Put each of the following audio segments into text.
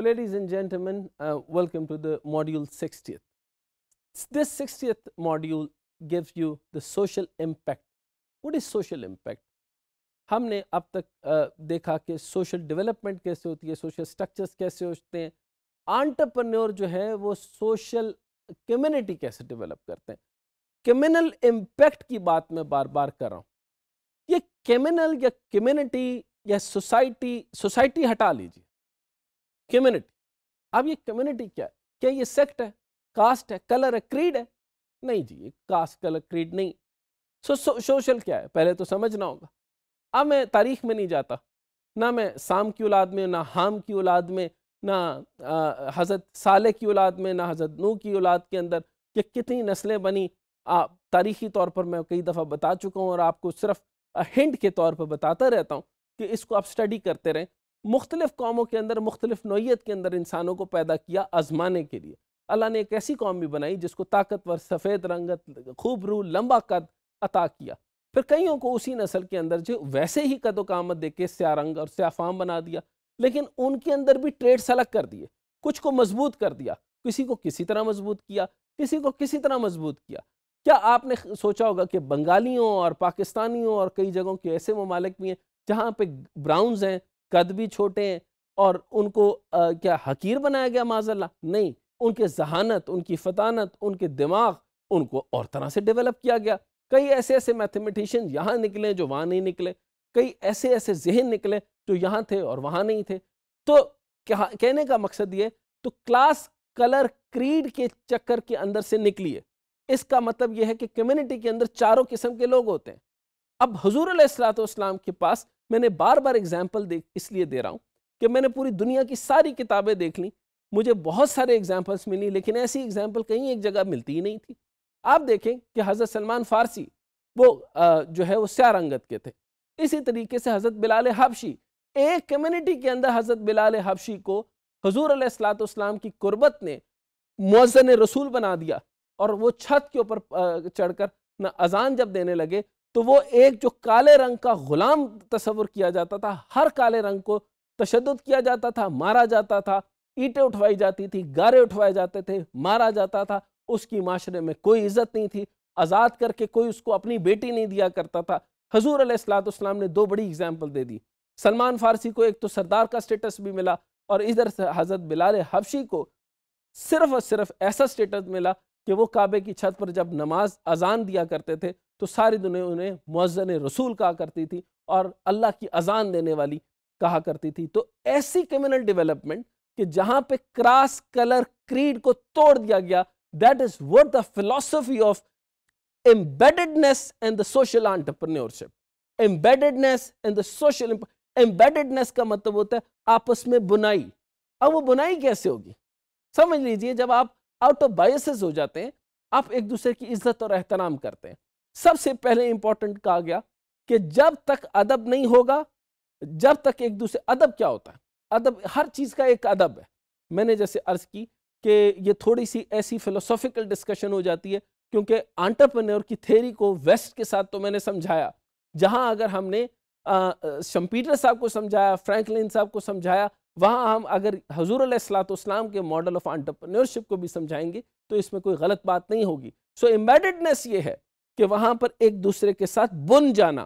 So, ladies and gentlemen, uh, welcome to the module 60th. This 60th module gives you the social impact. What is social impact? हमने अब तक देखा कि social development कैसे होती है social structures कैसे होते हैं entrepreneur जो है वो social community कैसे develop करते हैं communal impact की बात मैं बार बार कर रहा हूँ ये communal या community या society society हटा लीजिए कम्युनिटी अब ये कम्युनिटी क्या है क्या ये सेक्ट है कास्ट है कलर है क्रीड है नहीं जी ये कास्ट कलर क्रीड नहीं सो so, सोशल सोशल क्या है पहले तो समझना होगा अब मैं तारीख में नहीं जाता ना मैं शाम की औलाद में ना हाम की औलाद में ना हज़रत साले की औलाद में ना हज़रत नू की औलाद के अंदर कि कितनी नस्लें बनी आप तारीखी तौर पर मैं कई दफ़ा बता चुका हूँ और आपको सिर्फ हिंट के तौर पर बताता रहता हूँ कि इसको आप स्टडी करते रहें मुख्तलिफ़ कौमों के अंदर मुख्तलिफ नोयत के अंदर इंसानों को पैदा किया आजमाने के लिए अल्लाह ने एक ऐसी कौम भी बनाई जिसको ताकतवर सफ़ेद रंगत खूब रू लंबा कद अता किया फिर कईयों को उसी नस्ल के अंदर जो वैसे ही कद कामत दे के स्या रंग और स्याफाम बना दिया लेकिन उनके अंदर भी ट्रेड्स अलग कर दिए कुछ को मजबूत कर दिया किसी को किसी तरह मजबूत किया किसी को किसी तरह मजबूत किया क्या आपने सोचा होगा कि बंगालियों और पाकिस्तानियों और कई जगहों के ऐसे ममालिक भी हैं जहाँ पे ब्राउन्स हैं कद भी छोटे हैं और उनको आ, क्या हकीर बनाया गया माजल्ला नहीं उनके जहानत उनकी फतानत उनके दिमाग उनको और तरह से डेवलप किया गया कई ऐसे ऐसे मैथमेटिशियन यहाँ निकले जो वहाँ नहीं निकले कई ऐसे ऐसे जहन निकले जो यहाँ थे और वहाँ नहीं थे तो कह, कहने का मकसद ये तो क्लास कलर क्रीड के चक्कर के अंदर से निकली है इसका मतलब यह है कि कम्युनिटी के अंदर चारों किस्म के लोग होते हैं अब हजूर सलाम के पास मैंने बार बार एग्जाम्पल दे इसलिए दे रहा हूँ कि मैंने पूरी दुनिया की सारी किताबें देख ली मुझे बहुत सारे एग्जाम्पल्स मिली लेकिन ऐसी एग्जाम्पल कहीं एक जगह मिलती ही नहीं थी आप देखें कि हज़रत सलमान फ़ारसी वो जो है वो स्यारंगत के थे इसी तरीके से हज़रत बिलाल हबशी एक कम्युनिटी के अंदर हज़रत बिलाल हबशी को हजूर सलाम की कुर्बत ने मौजन रसूल बना दिया और वो छत के ऊपर चढ़कर ना अजान जब देने लगे तो वो एक जो काले रंग का ग़ुलाम तस्वुर किया जाता था हर काले रंग को तशद किया जाता था मारा जाता था ईंटें उठवाई जाती थी गारे उठवाए जाते थे मारा जाता था उसकी माशरे में कोई इज्जत नहीं थी आज़ाद करके कोई उसको अपनी बेटी नहीं दिया करता था हजूर असलातम ने दो बड़ी एग्जाम्पल दे दी सलमान फारसी को एक तो सरदार का स्टेटस भी मिला और इधर से हज़रत बिलाल हबशी को सिर्फ और सिर्फ ऐसा स्टेटस मिला कि वो काबे की छत पर जब नमाज अजान दिया करते थे तो सारी दुनिया उन्हें मज़न रसूल कहा करती थी और अल्लाह की अजान देने वाली कहा करती थी तो ऐसी कम्युनल डेवलपमेंट कि जहाँ पे क्रास कलर क्रीड को तोड़ दिया गया that is worth the philosophy of embeddedness and the social entrepreneurship embeddedness and the social embeddedness का मतलब होता है आपस में बुनाई अब वो बुनाई कैसे होगी समझ लीजिए जब आप आउट ऑफ बायसेस हो जाते हैं आप एक दूसरे की इज्जत और एहतराम करते हैं सबसे पहले इंपॉर्टेंट कहा गया कि जब तक अदब नहीं होगा जब तक एक दूसरे अदब क्या होता है अदब हर चीज़ का एक अदब है मैंने जैसे अर्ज की कि ये थोड़ी सी ऐसी फिलोसॉफिकल डिस्कशन हो जाती है क्योंकि आंटरप्रेन्योर की थेरी को वेस्ट के साथ तो मैंने समझाया जहां अगर हमने शम्पीटर साहब को समझाया फ्रैंकलिन साहब को समझाया वहां हम अगर हजूर इस्लाम के मॉडल ऑफ आंटरप्रेन्योरशिप को भी समझाएंगे तो इसमें कोई गलत बात नहीं होगी सो so, एम्बेडेडनेस ये है कि वहां पर एक दूसरे के साथ बुन जाना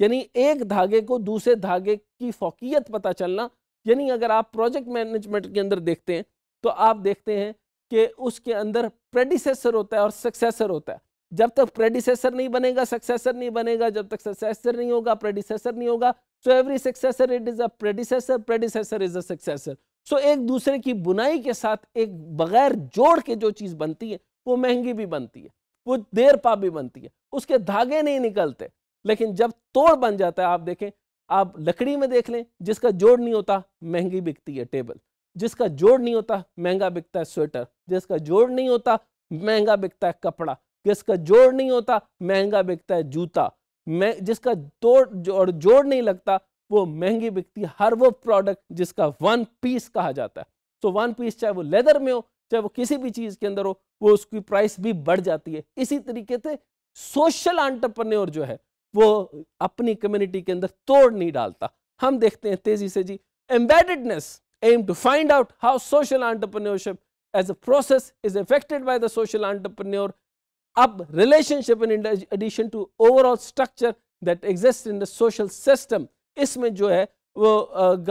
यानी एक धागे को दूसरे धागे की फोकियत पता चलना यानी अगर आप प्रोजेक्ट मैनेजमेंट के अंदर देखते हैं तो आप देखते हैं कि उसके अंदर प्रेडिसेसर होता है और सक्सेसर होता है जब तक प्रेडिसेसर नहीं बनेगा सक्सेसर नहीं बनेगा जब तक सक्सेसर नहीं होगा प्रेडिसेसर नहीं होगा so every successor it is a predecessor predecessor is a successor so एक दूसरे की बुनाई के साथ एक बगैर जोड़ के जो चीज़ बनती है वो महंगी भी बनती है वो देर पापी बनती है उसके धागे नहीं निकलते लेकिन जब तोड़ बन जाता है आप देखें आप लकड़ी में देख लें जिसका जोड़ नहीं होता महंगी बिकती है टेबल जिसका जोड़ नहीं होता महंगा बिकता है स्वेटर जिसका जोड़ नहीं होता महंगा बिकता है कपड़ा जिसका जोड़ नहीं होता महंगा बिकता है जूता मैं जिसका तोड़ जोड़ जोड़ नहीं लगता वो महंगी बिकती है हर वो प्रोडक्ट जिसका वन पीस कहा जाता है तो वन पीस चाहे वो लेदर में हो चाहे वो किसी भी चीज के अंदर हो वो उसकी प्राइस भी बढ़ जाती है इसी तरीके से सोशल आंटरप्रन्योर जो है वो अपनी कम्युनिटी के अंदर तोड़ नहीं डालता हम देखते हैं तेजी से जी embeddedness aim to find out how social entrepreneurship as a process is affected by the social entrepreneur अब relationship in addition to overall structure that exist in the social system इसमें जो है वो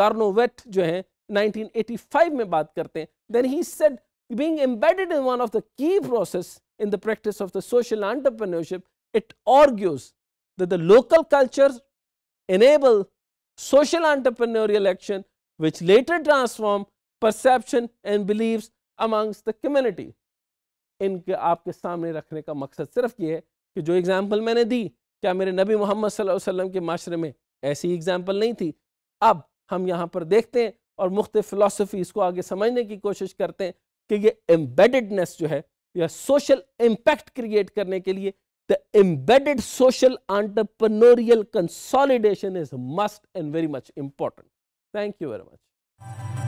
गार्नोवेट जो है 1985 में बात करते हैं then he said being embedded in one of the key process in the practice of the social entrepreneurship, it argues that the local cultures enable social entrepreneurial action which later transform perception and beliefs amongst the community. इनके aapke samne rakhne ka maqsad sirf ye hai ki jo example maine di kya mere nabi muhammad sallallahu alaihi wasallam ke maashre mein aisi example nahi thi ab hum yahan par dekhte hain aur mukhtalif philosophies ko aage samajhne ki koshish karte hain कि ये एम्बेडेडनेस जो है या social impact create करने के लिए the embedded social entrepreneurial consolidation is must and very much important thank you very much